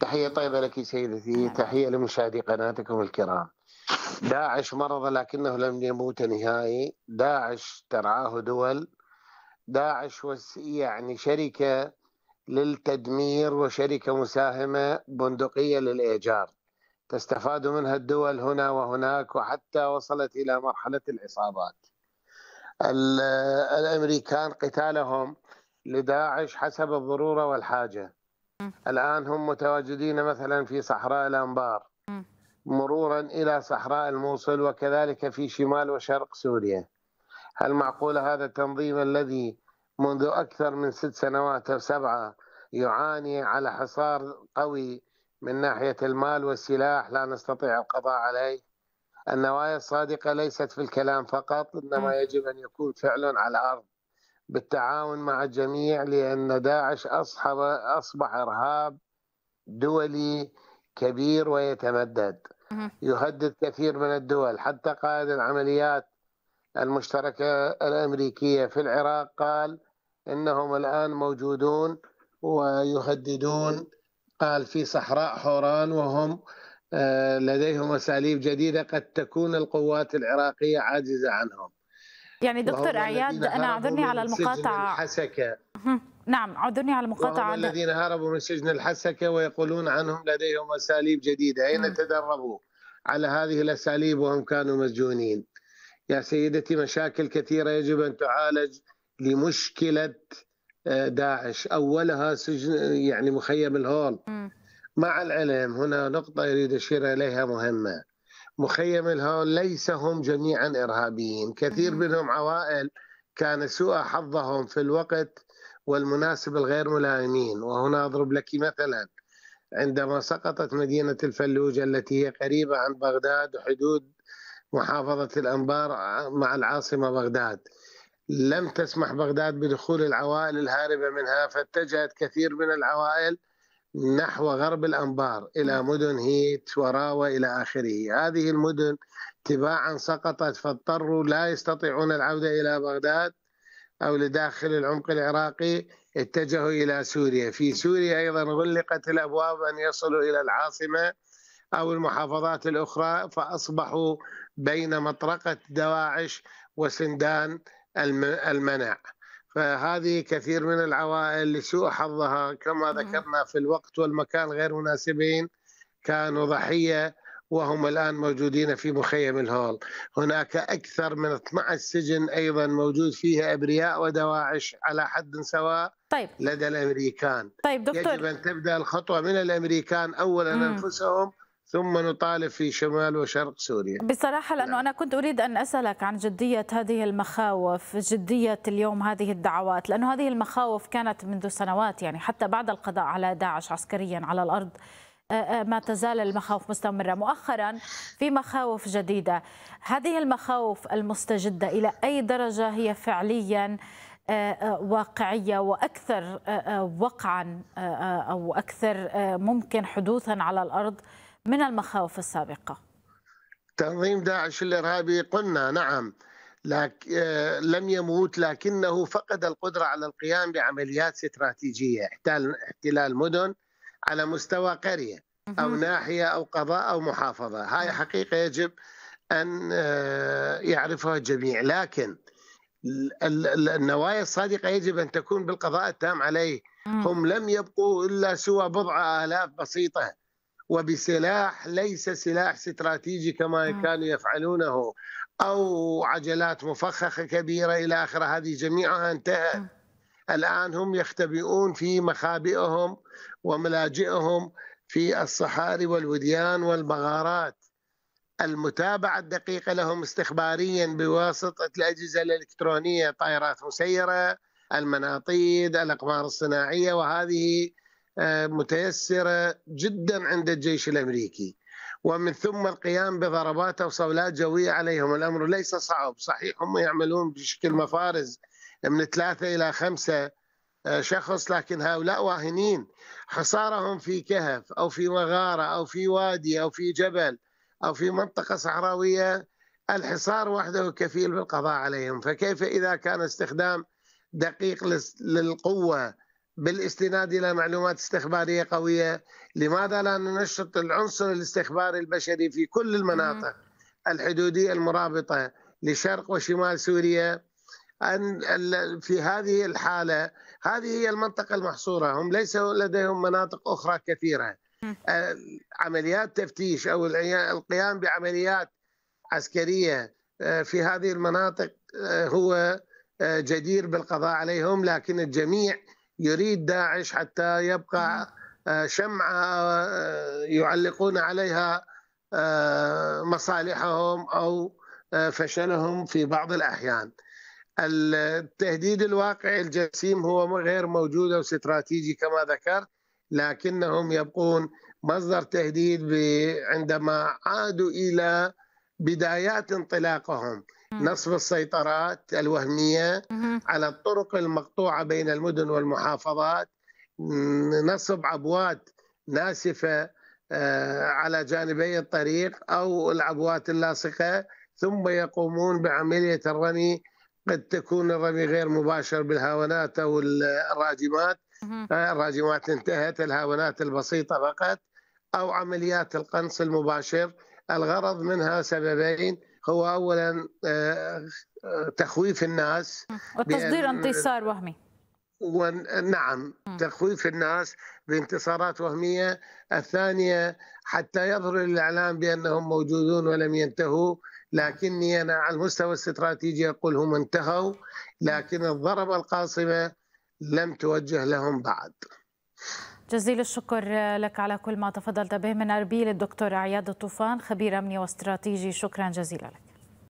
تحية طيبة لك سيدتي تحية لمشاهدي قناتكم الكرام داعش مرض لكنه لم يموت نهائي داعش ترعاه دول داعش يعني شركة للتدمير وشركة مساهمة بندقية للإيجار تستفاد منها الدول هنا وهناك وحتى وصلت إلى مرحلة العصابات الأمريكان قتالهم لداعش حسب الضرورة والحاجة الآن هم متواجدين مثلا في صحراء الأنبار مرورا إلى صحراء الموصل وكذلك في شمال وشرق سوريا هل معقول هذا التنظيم الذي منذ أكثر من ست سنوات أو سبعة يعاني على حصار قوي من ناحية المال والسلاح لا نستطيع القضاء عليه النوايا الصادقة ليست في الكلام فقط إنما يجب أن يكون فعلا على الأرض بالتعاون مع الجميع لأن داعش أصحب أصبح إرهاب دولي كبير ويتمدد يهدد كثير من الدول حتى قائد العمليات المشتركة الأمريكية في العراق قال إنهم الآن موجودون ويهددون قال في صحراء حوران وهم آه، لديهم أساليب جديدة قد تكون القوات العراقية عاجزة عنهم يعني دكتور اعياد انا اعذرني على المقاطعه الحسكه نعم اعذرني على المقاطعه الذين هربوا من سجن الحسكه ويقولون عنهم لديهم اساليب جديده اين تدربوا على هذه الاساليب وهم كانوا مسجونين يا سيدتي مشاكل كثيره يجب ان تعالج لمشكله آه، داعش اولها سجن يعني مخيم الهول مع العلم هنا نقطه يريد اشير اليها مهمه مخيم الهول ليس هم جميعا إرهابيين كثير منهم عوائل كان سوء حظهم في الوقت والمناسب الغير ملائمين وهنا أضرب لك مثلا عندما سقطت مدينة الفلوجة التي هي قريبة عن بغداد وحدود محافظة الأنبار مع العاصمة بغداد لم تسمح بغداد بدخول العوائل الهاربة منها فاتجهت كثير من العوائل نحو غرب الأنبار إلى نعم. مدن هيت وراوة إلى آخره هذه المدن تباعا سقطت فاضطروا لا يستطيعون العودة إلى بغداد أو لداخل العمق العراقي اتجهوا إلى سوريا في سوريا أيضا غلقت الأبواب أن يصلوا إلى العاصمة أو المحافظات الأخرى فأصبحوا بين مطرقة دواعش وسندان المنع فهذه كثير من العوائل لسوء حظها كما نعم. ذكرنا في الوقت والمكان غير مناسبين كانوا ضحيه وهم الان موجودين في مخيم الهول هناك اكثر من 12 سجن ايضا موجود فيها ابرياء ودواعش على حد سواء طيب. لدى الامريكان طيب دكتور يجب ان تبدا الخطوه من الامريكان اولا مم. انفسهم ثم نطالب في شمال وشرق سوريا بصراحة لأنه نعم. أنا كنت أريد أن أسألك عن جدية هذه المخاوف جدية اليوم هذه الدعوات لأنه هذه المخاوف كانت منذ سنوات يعني حتى بعد القضاء على داعش عسكريا على الأرض آه، آه، ما تزال المخاوف مستمرة مؤخرا في مخاوف جديدة هذه المخاوف المستجدة إلى أي درجة هي فعليا آه، واقعية وأكثر وقعا أو أكثر ممكن حدوثا على الأرض من المخاوف السابقة تنظيم داعش الإرهابي قلنا نعم لك آه، لم يموت لكنه فقد القدرة على القيام بعمليات استراتيجية احتلال مدن على مستوى قرية أو ناحية أو قضاء أو محافظة هاي حقيقة يجب أن آه، يعرفها الجميع لكن النوايا الصادقة يجب أن تكون بالقضاء التام عليه هم لم يبقوا إلا سوى بضع آلاف بسيطة وبسلاح ليس سلاح استراتيجي كما نعم. كانوا يفعلونه أو عجلات مفخخة كبيرة إلى آخره هذه جميعها انتهت نعم. الآن هم يختبئون في مخابئهم وملاجئهم في الصحاري والوديان والمغارات المتابعة الدقيقة لهم استخباريا بواسطة الأجهزة الإلكترونية طائرات مسيرة المناطيد الأقمار الصناعية وهذه آه، متيسرة جدا عند الجيش الأمريكي ومن ثم القيام بضربات أو صولات جوية عليهم الأمر ليس صعب صحيح هم يعملون بشكل مفارز من ثلاثة إلى خمسة آه، شخص لكن هؤلاء واهنين حصارهم في كهف أو في مغارة أو في وادي أو في جبل أو في منطقة صحراوية الحصار وحده كفيل بالقضاء عليهم فكيف إذا كان استخدام دقيق للقوة بالاستناد الى معلومات استخباريه قويه، لماذا لا ننشط العنصر الاستخباري البشري في كل المناطق الحدوديه المرابطه لشرق وشمال سوريا؟ ان في هذه الحاله هذه هي المنطقه المحصوره، هم ليس لديهم مناطق اخرى كثيره. عمليات تفتيش او القيام بعمليات عسكريه في هذه المناطق هو جدير بالقضاء عليهم لكن الجميع يريد داعش حتى يبقى آه، شمعة آه، يعلقون عليها آه، مصالحهم أو فشلهم في بعض الأحيان التهديد الواقعي الجسيم هو غير موجود أو استراتيجي كما ذكرت لكنهم يبقون مصدر تهديد عندما عادوا إلى بدايات انطلاقهم نصب السيطرات الوهميه على الطرق المقطوعه بين المدن والمحافظات نصب عبوات ناسفه آه، على جانبي الطريق او العبوات اللاصقه ثم يقومون بعمليه الرمي قد تكون الرمي غير مباشر بالهاونات او الراجمات آه، الراجمات انتهت الهاونات البسيطه فقط او عمليات القنص المباشر الغرض منها سببين هو اولا آه، آه، تخويف الناس وتصدير انتصار وهمي نعم تخويف الناس بانتصارات وهميه، الثانيه حتى يظهر الاعلام بانهم موجودون ولم ينتهوا، لكني انا على المستوى الاستراتيجي اقول هم انتهوا، لكن الضربه القاصمه لم توجه لهم بعد. جزيل الشكر لك على كل ما تفضلت به من اربيل الدكتور عياد الطوفان خبير امني واستراتيجي شكرا جزيلا لك